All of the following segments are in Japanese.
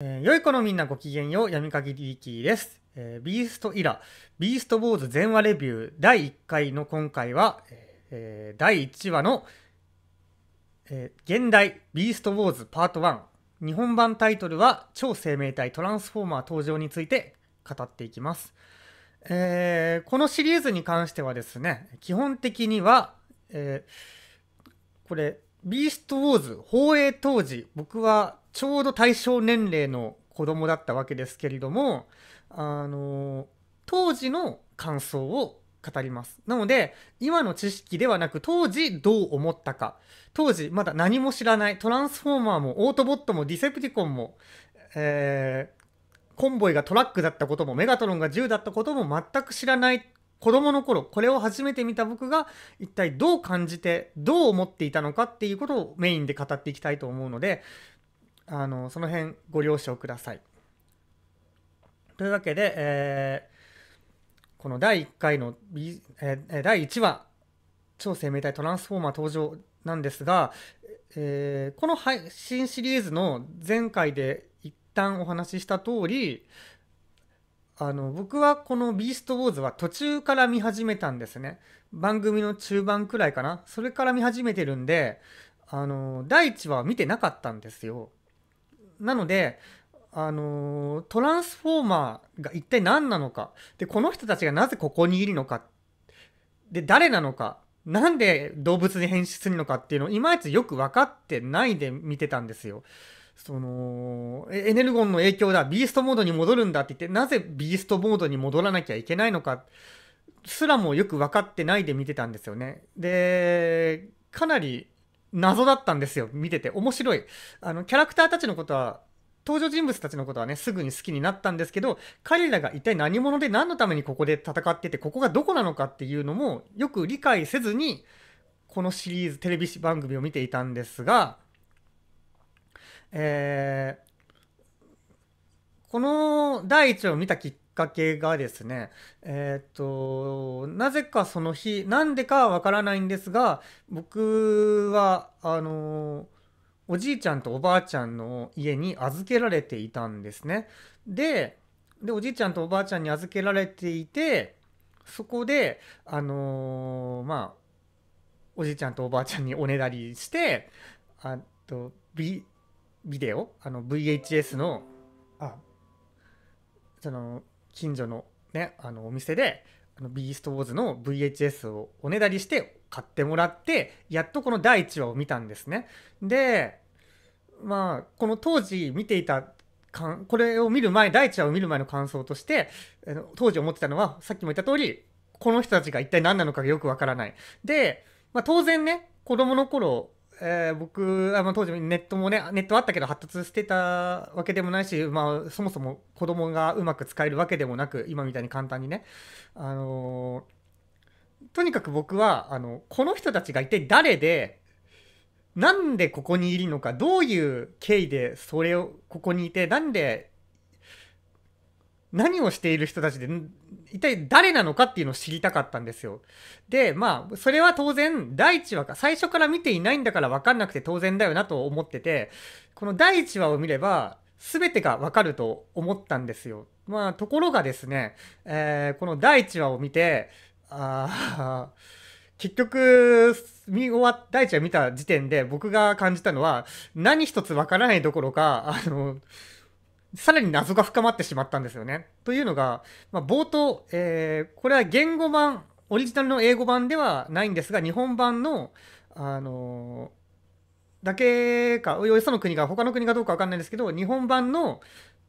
えー、良い子のみんなごきげんよう、闇鍵 d ーです、えー、ビーストイラ、ビーストウォーズ全話レビュー第1回の今回は、えー、第1話の、えー、現代ビーストウォーズパート1日本版タイトルは超生命体トランスフォーマー登場について語っていきます。えー、このシリーズに関してはですね、基本的には、えー、これ、ビーストウォーズ放映当時、僕はちょうど対象年齢の子供だったわけですけれども、あの、当時の感想を語ります。なので、今の知識ではなく、当時どう思ったか。当時、まだ何も知らない。トランスフォーマーも、オートボットも、ディセプティコンも、えー、コンボイがトラックだったことも、メガトロンが銃だったことも全く知らない子供の頃、これを初めて見た僕が一体どう感じて、どう思っていたのかっていうことをメインで語っていきたいと思うので、あのその辺ご了承ください。というわけで、えー、この第1回の、えー、第1話超生命体トランスフォーマー登場なんですが、えー、この配信シリーズの前回で一旦お話しした通りあの僕はこの「ビーストウォーズ」は途中から見始めたんですね番組の中盤くらいかなそれから見始めてるんであの第1話は見てなかったんですよなので、あのトランスフォーマーが一体何なのか。で、この人たちがなぜここにいるのか。で、誰なのか。なんで動物に変身するのかっていうのをいまいちよく分かってないで見てたんですよ。その、エネルゴンの影響だ、ビーストモードに戻るんだって言って、なぜビーストモードに戻らなきゃいけないのか、すらもよく分かってないで見てたんですよね。で、かなり謎だったんですよ見てて面白いあのキャラクターたちのことは登場人物たちのことはねすぐに好きになったんですけど彼らが一体何者で何のためにここで戦っててここがどこなのかっていうのもよく理解せずにこのシリーズテレビ番組を見ていたんですが、えー、この第1話を見たきっかけがですね、えっ、ー、と、なぜかその日、なんでかわからないんですが、僕は、あの、おじいちゃんとおばあちゃんの家に預けられていたんですね。で、で、おじいちゃんとおばあちゃんに預けられていて、そこで、あのー、まあ、おじいちゃんとおばあちゃんにおねだりして、あと、ビ、ビデオあの、VHS の、あ、その、近所のね、あのお店で、あのビーストウォーズの VHS をおねだりして買ってもらって、やっとこの第1話を見たんですね。で、まあ、この当時見ていたかんこれを見る前第1話を見る前の感想として当時思ってたのはさっきも言った通りこの人たちが一体何なのかがよくわからないで、まあ、当然ね子供の頃えー、僕あの当時ネットもねネットあったけど発達してたわけでもないし、まあ、そもそも子供がうまく使えるわけでもなく今みたいに簡単にね、あのー、とにかく僕はあのこの人たちが一体誰でなんでここにいるのかどういう経緯でそれをここにいてなんで何をしている人たちで、一体誰なのかっていうのを知りたかったんですよ。で、まあ、それは当然、第1話か、最初から見ていないんだから分かんなくて当然だよなと思ってて、この第1話を見れば、全てが分かると思ったんですよ。まあ、ところがですね、えー、この第1話を見て、あ結局、見終わっ、第1話見た時点で僕が感じたのは、何一つ分からないどころか、あの、さらに謎が深まってしまったんですよね。というのが、まあ、冒頭、えー、これは言語版、オリジナルの英語版ではないんですが、日本版の、あのー、だけか、およその国が、他の国がどうかわかんないんですけど、日本版の、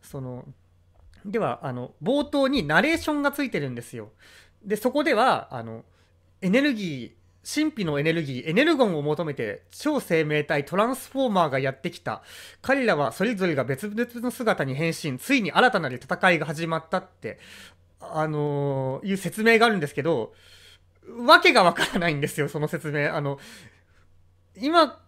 その、では、あの、冒頭にナレーションがついてるんですよ。で、そこでは、あの、エネルギー、神秘のエネルギー、エネルゴンを求めて、超生命体トランスフォーマーがやってきた。彼らはそれぞれが別々の姿に変身、ついに新たなる戦いが始まったって、あのー、いう説明があるんですけど、わけがわからないんですよ、その説明。あの、今、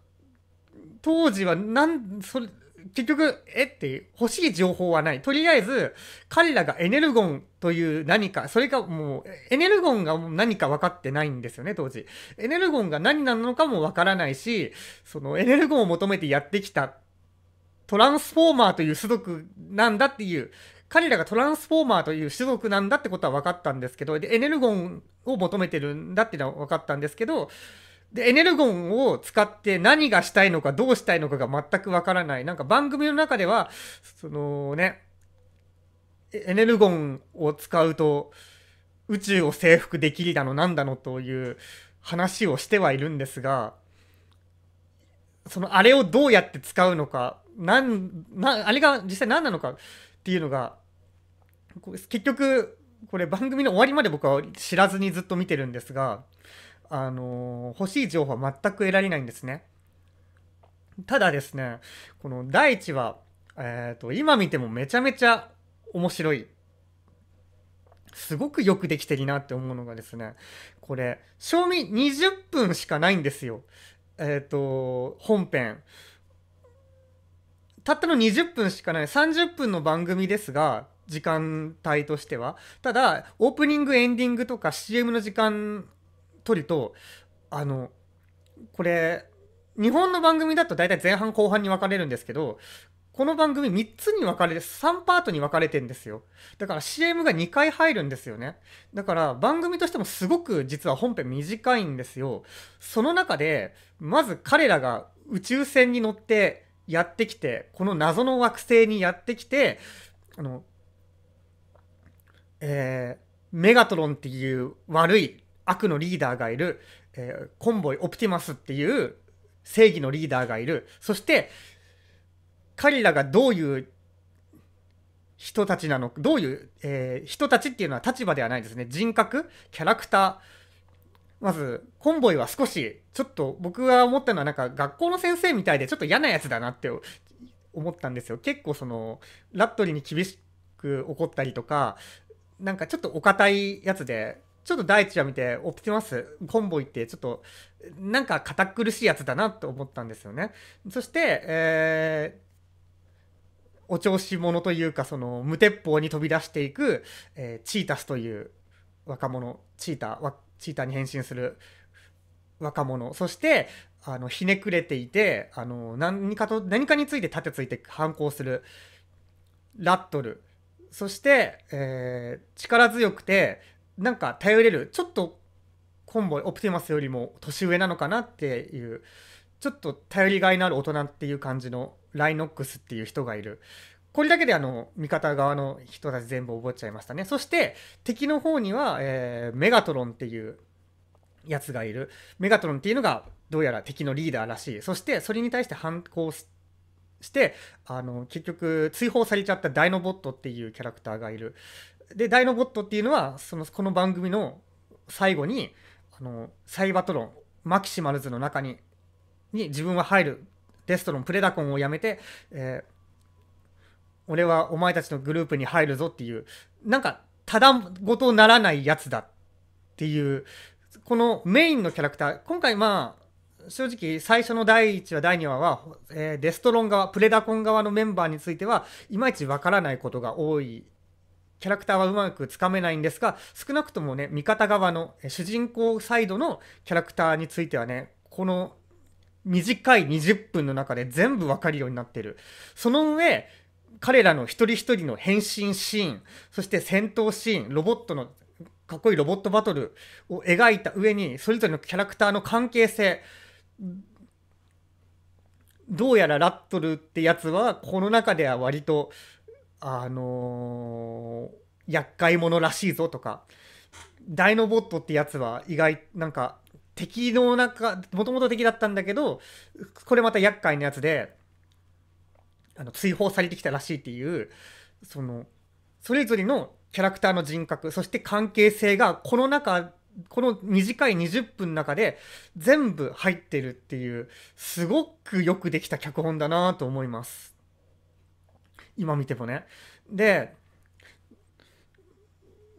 当時は、なん、それ、結局、えって欲しい情報はない。とりあえず、彼らがエネルゴンという何か、それかもう、エネルゴンが何か分かってないんですよね、当時。エネルゴンが何なのかも分からないし、そのエネルゴンを求めてやってきた、トランスフォーマーという種族なんだっていう、彼らがトランスフォーマーという種族なんだってことは分かったんですけど、で、エネルゴンを求めてるんだっていうのは分かったんですけど、で、エネルゴンを使って何がしたいのかどうしたいのかが全くわからない。なんか番組の中では、そのね、エネルゴンを使うと宇宙を征服できるだのなんだのという話をしてはいるんですが、そのあれをどうやって使うのか、なん、な、あれが実際何なのかっていうのが、結局、これ番組の終わりまで僕は知らずにずっと見てるんですが、あの欲しい情報は全く得られないんですね。ただですね、この第一は、えっ、ー、と、今見てもめちゃめちゃ面白い。すごくよくできてるなって思うのがですね、これ、賞味20分しかないんですよ。えっ、ー、と、本編。たったの20分しかない、30分の番組ですが、時間帯としては。ただ、オープニング、エンディングとか CM の時間人と、あの、これ、日本の番組だと大体前半後半に分かれるんですけど、この番組3つに分かれて、3パートに分かれてんですよ。だから CM が2回入るんですよね。だから番組としてもすごく実は本編短いんですよ。その中で、まず彼らが宇宙船に乗ってやってきて、この謎の惑星にやってきて、あの、えー、メガトロンっていう悪い悪のリーダーがいる、えー、コンボイ・オプティマスっていう正義のリーダーがいるそして彼らがどういう人たちなのどういう、えー、人たちっていうのは立場ではないですね人格キャラクターまずコンボイは少しちょっと僕が思ったのはなんか学校の先生みたいでちょっと嫌なやつだなって思ったんですよ結構そのラットリーに厳しく怒ったりとかなんかちょっとお堅いやつでちょっと第地話見て、オプティマス、コンボイって、ちょっと、なんか堅苦しいやつだなと思ったんですよね。そして、えー、お調子者というか、その、無鉄砲に飛び出していく、えー、チータスという若者、チーター、チーターに変身する若者、そして、あの、ひねくれていて、あの、何かと、何かについて盾ついて反抗する、ラットル、そして、えー、力強くて、なんか頼れるちょっとコンボオプティマスよりも年上なのかなっていうちょっと頼りがいのある大人っていう感じのライノックスっていう人がいるこれだけであの味方側の人たち全部覚えちゃいましたねそして敵の方には、えー、メガトロンっていうやつがいるメガトロンっていうのがどうやら敵のリーダーらしいそしてそれに対して反抗してあの結局追放されちゃったダイノボットっていうキャラクターがいるで、ダイノボットっていうのは、その、この番組の最後に、あの、サイバトロン、マキシマルズの中に、に自分は入る。デストロン、プレダコンをやめて、えー、俺はお前たちのグループに入るぞっていう、なんか、ただごとならないやつだっていう、このメインのキャラクター、今回まあ、正直最初の第1話、第2話は、えー、デストロン側、プレダコン側のメンバーについては、いまいちわからないことが多いキャラクターはうまくつかめないんですが、少なくともね、味方側の、主人公サイドのキャラクターについてはね、この短い20分の中で全部わかるようになってる。その上、彼らの一人一人の変身シーン、そして戦闘シーン、ロボットの、かっこいいロボットバトルを描いた上に、それぞれのキャラクターの関係性、どうやらラットルってやつは、この中では割と、あのー、厄介者らしいぞとかダイノボットってやつは意外なんか敵の中もともと敵だったんだけどこれまた厄介なやつであの追放されてきたらしいっていうそのそれぞれのキャラクターの人格そして関係性がこの中この短い20分の中で全部入ってるっていうすごくよくできた脚本だなと思います。今見てもね。で、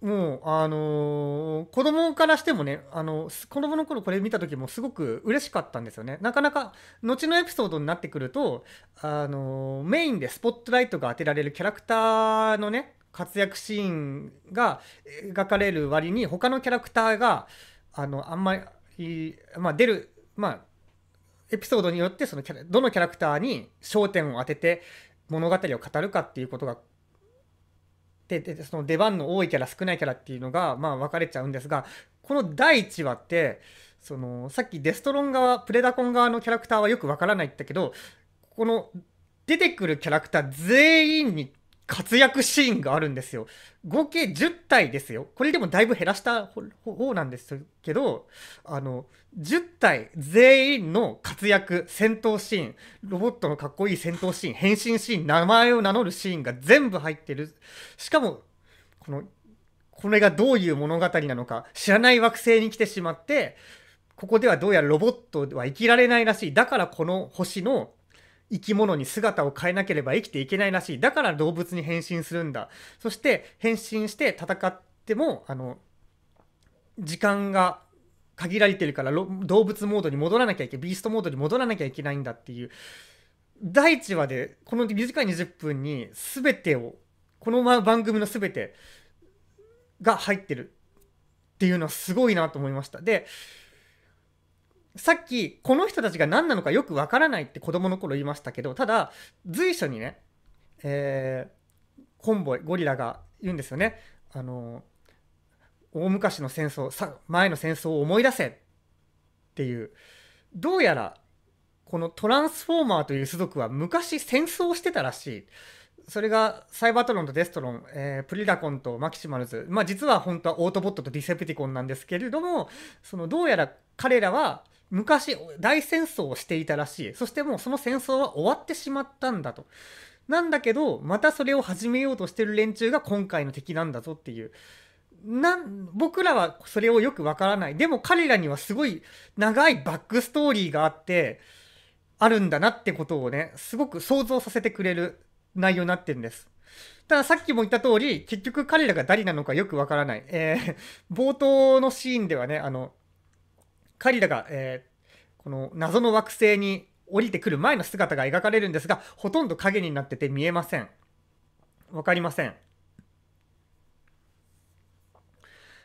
もう、あのー、子供からしてもね、あの、子供の頃これ見た時もすごく嬉しかったんですよね。なかなか、後のエピソードになってくると、あのー、メインでスポットライトが当てられるキャラクターのね、活躍シーンが描かれる割に、他のキャラクターが、あの、あんまり、まあ、出る、まあ、エピソードによってそのキャラどのキャラクターに焦点を当てて物語を語るかっていうことがででその出番の多いキャラ少ないキャラっていうのがまあ分かれちゃうんですがこの第1話ってそのさっきデストロン側プレダコン側のキャラクターはよく分からないって言ったけどこの出てくるキャラクター全員に活躍シーンがあるんですよ。合計10体ですよ。これでもだいぶ減らした方なんですけど、あの、10体全員の活躍、戦闘シーン、ロボットのかっこいい戦闘シーン、変身シーン、名前を名乗るシーンが全部入ってる。しかも、この、これがどういう物語なのか、知らない惑星に来てしまって、ここではどうやらロボットは生きられないらしい。だからこの星の生き物に姿を変えなければ生きていけないらしい。だから動物に変身するんだ。そして変身して戦っても、あの、時間が限られてるから動物モードに戻らなきゃいけない。ビーストモードに戻らなきゃいけないんだっていう。第1話で、この短い20分に全てを、この番組の全てが入ってるっていうのはすごいなと思いました。で、さっきこの人たちが何なのかよくわからないって子供の頃言いましたけどただ随所にね、えー、コンボイゴリラが言うんですよね。あの大昔の戦争さ前の戦争を思い出せっていうどうやらこのトランスフォーマーという種族は昔戦争をしてたらしい。それがサイバートロンとデストロン、えー、プリラコンとマキシマルズ、まあ、実は本当はオートボットとディセプティコンなんですけれどもそのどうやら彼らは昔大戦争をしていたらしいそしてもうその戦争は終わってしまったんだとなんだけどまたそれを始めようとしてる連中が今回の敵なんだぞっていうなん僕らはそれをよくわからないでも彼らにはすごい長いバックストーリーがあってあるんだなってことをねすごく想像させてくれる内容になってるんですたださっきも言った通り結局彼らが誰なのかよくわからない、えー、冒頭のシーンではねあのカリラが、えー、この謎の惑星に降りてくる前の姿が描かれるんですが、ほとんど影になってて見えません。わかりません。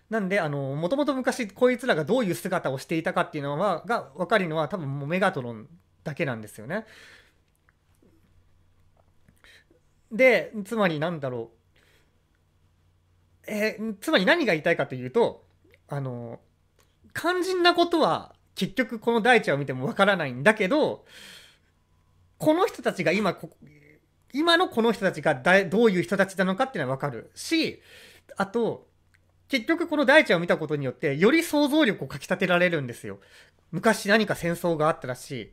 なんで、あの、もともと昔、こいつらがどういう姿をしていたかっていうのは、が分かるのは、多分もうメガトロンだけなんですよね。で、つまりなんだろう。えー、つまり何が言いたいかというと、あの、肝心なことは結局この大地を見てもわからないんだけど、この人たちが今こ、今のこの人たちがだどういう人たちなのかっていうのはわかるし、あと、結局この大地を見たことによって、より想像力をかきたてられるんですよ。昔何か戦争があったらしい。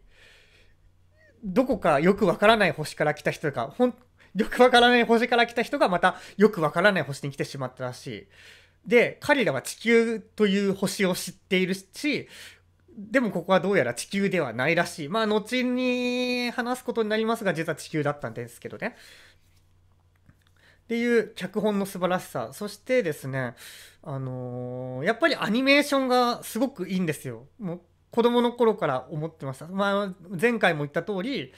どこかよくわからない星から来た人か、ほん、よくわからない星から来た人がまたよくわからない星に来てしまったらしい。で、彼らは地球という星を知っているし、でもここはどうやら地球ではないらしい。まあ、後に話すことになりますが、実は地球だったんですけどね。っていう脚本の素晴らしさ。そしてですね、あのー、やっぱりアニメーションがすごくいいんですよ。もう子供の頃から思ってました。まあ、前回も言った通り、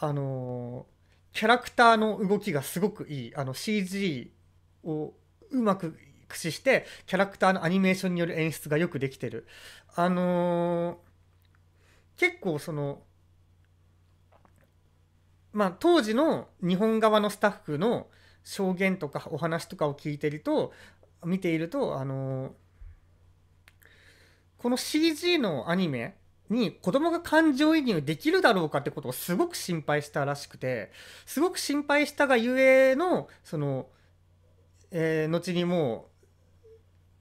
あのー、キャラクターの動きがすごくいい。あの CG をうまく駆使してキャラクターのアニメーションによる演出がよくできてるあのー、結構そのまあ当時の日本側のスタッフの証言とかお話とかを聞いてると見ているとあのー、この CG のアニメに子供が感情移入できるだろうかってことをすごく心配したらしくてすごく心配したがゆえのその、えー、後にも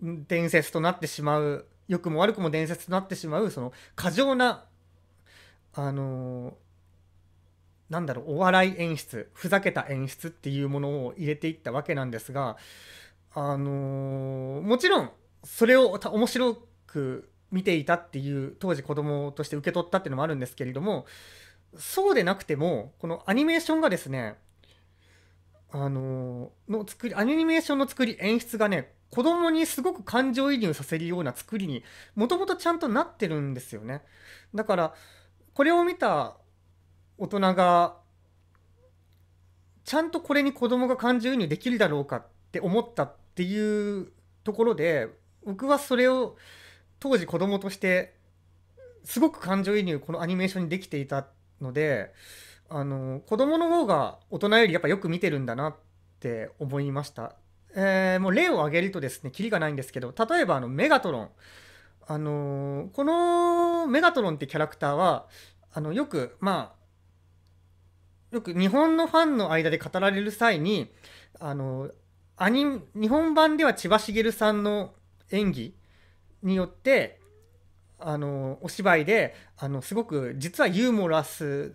伝説となってしまう良くも悪くも伝説となってしまうその過剰なあのー、なんだろうお笑い演出ふざけた演出っていうものを入れていったわけなんですがあのー、もちろんそれを面白く見ていたっていう当時子供として受け取ったっていうのもあるんですけれどもそうでなくてもこのアニメーションがですねあのー、の作りアニメーションの作り演出がね子供にすごく感情移入させるような作りにもともとちゃんとなってるんですよね。だからこれを見た大人がちゃんとこれに子供が感情移入できるだろうかって思ったっていうところで僕はそれを当時子供としてすごく感情移入このアニメーションにできていたのであの子供の方が大人よりやっぱよく見てるんだなって思いましたえー、もう例を挙げるとですね、キリがないんですけど、例えばあのメガトロン。あのー、このメガトロンってキャラクターは、あのよく、まあ、よく日本のファンの間で語られる際に、あのアニ日本版では千葉茂さんの演技によって、あのお芝居であのすごく実はユーモラス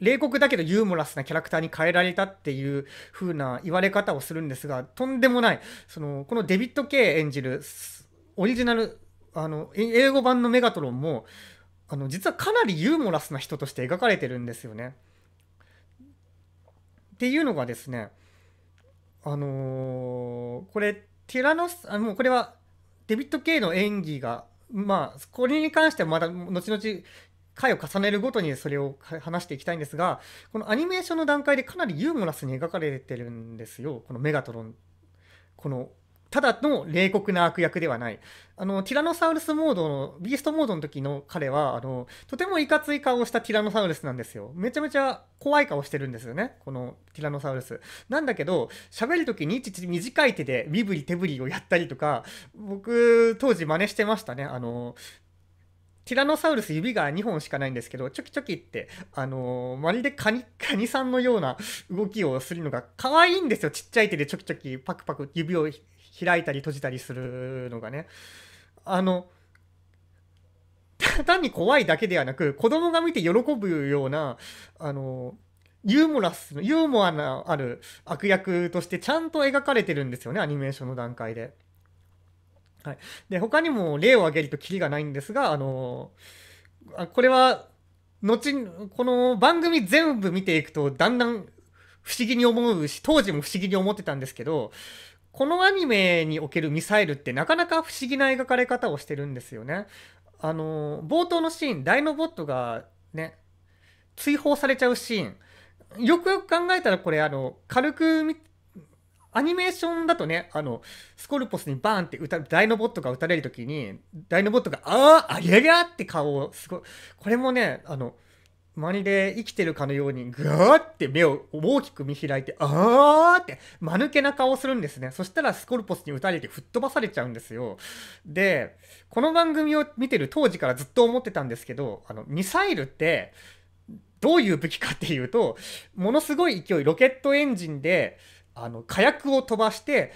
冷酷だけどユーモラスなキャラクターに変えられたっていう風な言われ方をするんですが、とんでもない。その、このデビッド・ケイ演じるオリジナル、あの、英語版のメガトロンも、あの、実はかなりユーモラスな人として描かれてるんですよね。っていうのがですね、あのー、これ、ティラノス、あの、これはデビッド・ケイの演技がまあ、これに関してはまだ後々回を重ねるごとにそれを話していきたいんですが、このアニメーションの段階でかなりユーモラスに描かれてるんですよ、このメガトロン。このただの冷酷な悪役ではない。あの、ティラノサウルスモードの、ビーストモードの時の彼は、あの、とてもいかつい顔をしたティラノサウルスなんですよ。めちゃめちゃ怖い顔してるんですよね。このティラノサウルス。なんだけど、喋る時にいちいち短い手で身振り手振りをやったりとか、僕、当時真似してましたね。あの、ティラノサウルス指が2本しかないんですけど、チョキチョキって、あのー、まるでカニ、カニさんのような動きをするのが可愛いんですよ。ちっちゃい手でチョキチョキパクパク指を開いたり閉じたりするのがね。あの、単に怖いだけではなく、子供が見て喜ぶような、あのー、ユーモラス、ユーモアのある悪役としてちゃんと描かれてるんですよね、アニメーションの段階で。はい、で他にも例を挙げるとキリがないんですが、あのー、これは後この番組全部見ていくとだんだん不思議に思うし当時も不思議に思ってたんですけどこのアニメにおけるミサイルってなかなか不思議な描かれ方をしてるんですよね。あのー、冒頭のシーンダイノボットがね追放されちゃうシーンよくよく考えたらこれあの軽くアニメーションだとね、あの、スコルポスにバーンって歌、たダイノボットが撃たれるときに、ダイノボットが、ああ、あげありゃって顔を、すごい、これもね、あの、まニで生きてるかのように、ぐーって目を大きく見開いて、あーって、間抜けな顔をするんですね。そしたらスコルポスに撃たれて吹っ飛ばされちゃうんですよ。で、この番組を見てる当時からずっと思ってたんですけど、あの、ミサイルって、どういう武器かっていうと、ものすごい勢い、ロケットエンジンで、あの火薬を飛ばして、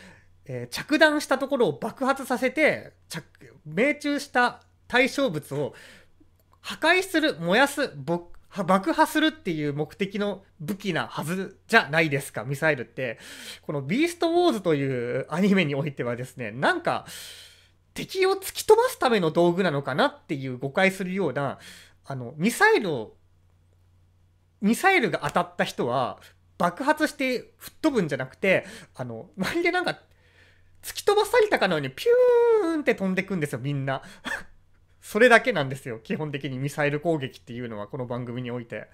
えー、着弾したところを爆発させて命中した対象物を破壊する燃やす爆破するっていう目的の武器なはずじゃないですかミサイルってこの「ビーストウォーズ」というアニメにおいてはですねなんか敵を突き飛ばすための道具なのかなっていう誤解するようなあのミサイルをミサイルが当たった人は爆発して吹っ飛ぶんじゃなくて、あの、まるでなんか、突き飛ばされたかのようにピューンって飛んでくんですよ、みんな。それだけなんですよ、基本的にミサイル攻撃っていうのは、この番組において。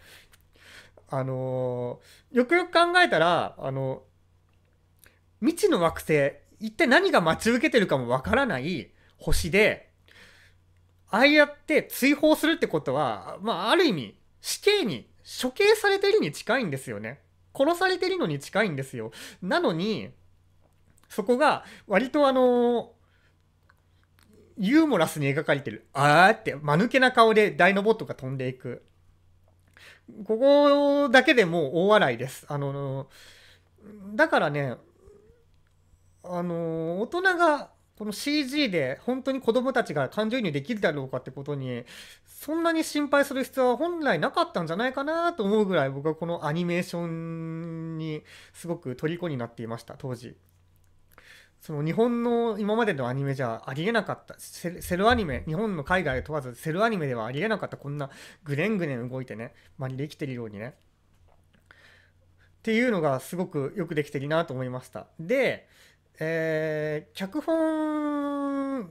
あのー、よくよく考えたら、あの、未知の惑星、一体何が待ち受けてるかもわからない星で、ああやって追放するってことは、まあ、ある意味、死刑に処刑されてるに近いんですよね。殺されてるのに近いんですよ。なのに、そこが割とあのユーモラスに描かれてる。あーって、間抜けな顔でダイノボットが飛んでいく。ここだけでもう大笑いです。あのだからね、あの大人がこの CG で本当に子供たちが感情移入できるだろうかってことにそんなに心配する必要は本来なかったんじゃないかなと思うぐらい僕はこのアニメーションにすごく虜になっていました当時その日本の今までのアニメじゃありえなかったセルアニメ日本の海外問わずセルアニメではありえなかったこんなぐねんぐねん動いてねまりできてるようにねっていうのがすごくよくできてるなと思いましたで、えー、脚本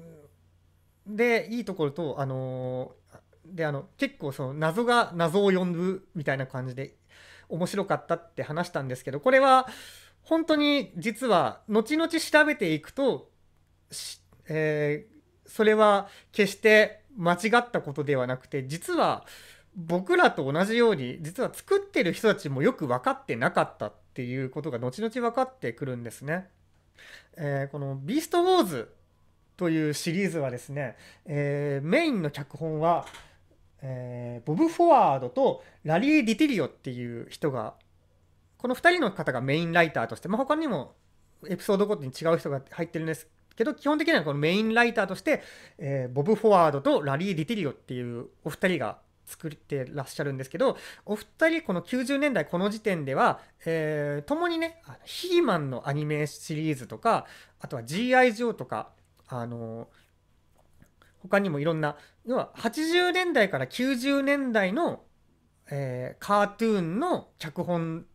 でいいところとあのであの結構その謎が謎を呼ぶみたいな感じで面白かったって話したんですけどこれは本当に実は後々調べていくと、えー、それは決して間違ったことではなくて実は僕らと同じように実は作ってる人たちもよく分かってなかったっていうことが後々分かってくるんですね。えー、この「ビーストウォーズ」というシリーズはですね、えー、メインの脚本はえー、ボブ・フォワードとラリー・ディティリオっていう人がこの2人の方がメインライターとして、まあ、他にもエピソードごとに違う人が入ってるんですけど基本的にはこのメインライターとして、えー、ボブ・フォワードとラリー・ディティリオっていうお二人が作ってらっしゃるんですけどお二人この90年代この時点では、えー、共にねヒーマンのアニメシリーズとかあとは G.I. ジョーとかあのー他にもいろんな要は80年代から90年代の、えー、カートゥーンの脚本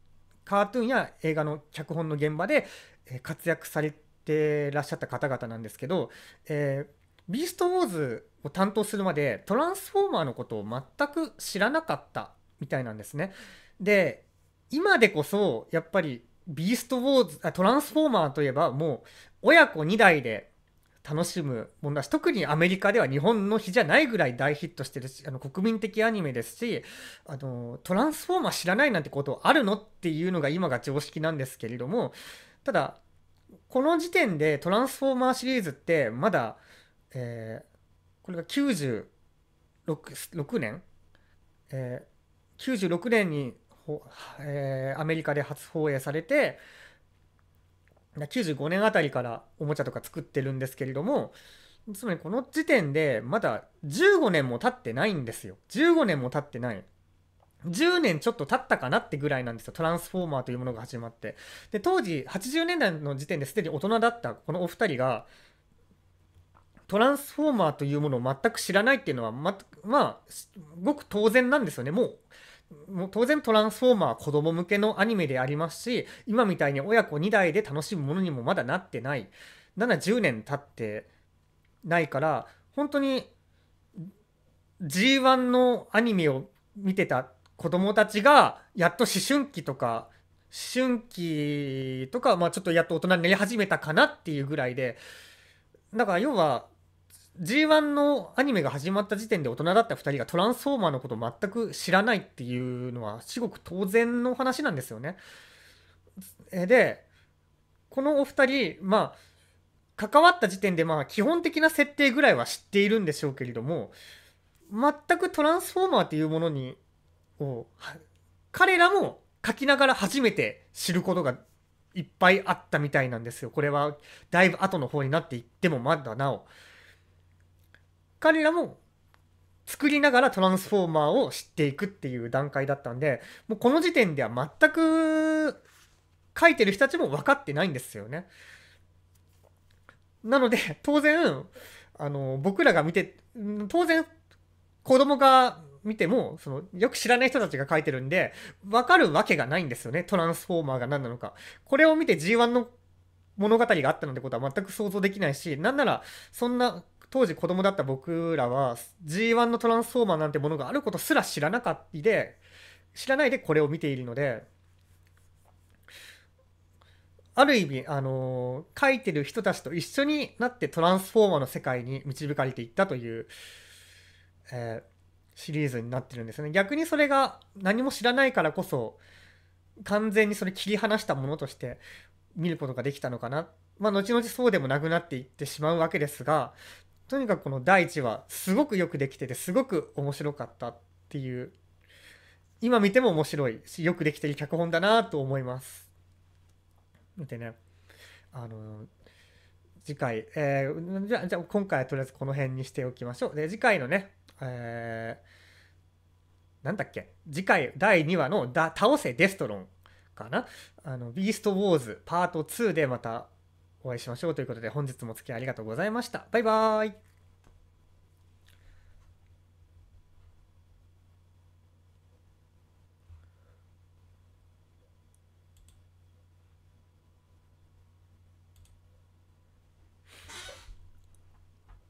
カートゥーンや映画の脚本の現場で、えー、活躍されてらっしゃった方々なんですけど、えー、ビーストウォーズを担当するまでトランスフォーマーのことを全く知らなかったみたいなんですね。で今でこそやっぱりビーストウォーズあトランスフォーマーといえばもう親子2代で楽しむものだし特にアメリカでは日本の日じゃないぐらい大ヒットしてるしあの国民的アニメですしあのトランスフォーマー知らないなんてことあるのっていうのが今が常識なんですけれどもただこの時点でトランスフォーマーシリーズってまだ、えー、これが96 6年、えー、96年に、えー、アメリカで初放映されて95年あたりからおもちゃとか作ってるんですけれども、つまりこの時点でまだ15年も経ってないんですよ。15年も経ってない。10年ちょっと経ったかなってぐらいなんですよ。トランスフォーマーというものが始まって。で、当時80年代の時点ですでに大人だったこのお二人が、トランスフォーマーというものを全く知らないっていうのはま、まあ、ごく当然なんですよね。もう、もう当然トランスフォーマーは子供向けのアニメでありますし、今みたいに親子2代で楽しむものにもまだなってない。7、10年経ってないから、本当に G1 のアニメを見てた子供たちが、やっと思春期とか、思春期とか、まあちょっとやっと大人になり始めたかなっていうぐらいで、だから要は G1 のアニメが始まった時点で大人だった2人がトランスフォーマーのこと全く知らないっていうのは至極当然の話なんですよね。でこのお二人まあ関わった時点でまあ基本的な設定ぐらいは知っているんでしょうけれども全くトランスフォーマーっていうものにを彼らも書きながら初めて知ることがいっぱいあったみたいなんですよ。これはだいぶ後の方になっていってもまだなお。彼らも作りながらトランスフォーマーを知っていくっていう段階だったんで、もうこの時点では全く書いてる人たちも分かってないんですよね。なので、当然、あの、僕らが見て、当然、子供が見ても、その、よく知らない人たちが書いてるんで、分かるわけがないんですよね。トランスフォーマーが何なのか。これを見て G1 の物語があったなんてことは全く想像できないし、なんなら、そんな当時子供だった僕らは G1 のトランスフォーマーなんてものがあることすら知らなかったで知らないでこれを見ているのである意味、あの書いてる人たちと一緒になってトランスフォーマーの世界に導かれていったという、えー、シリーズになってるんですね。逆にそれが何も知らないからこそ完全にそれ切り離したものとして見ることができたのかな。まあ後々そうでもなくなっていってしまうわけですが、とにかくこの第1話すごくよくできててすごく面白かったっていう今見ても面白いしよくできてる脚本だなと思いますでねあの次回、えー、じゃじゃあ今回はとりあえずこの辺にしておきましょうで次回のね、えー、なんだっけ次回第2話のだ「倒せデストロン」かなあの「ビーストウォーズパート2」でまたお会いしましょうということで本日もお付き合いありがとうございました。バイバーイ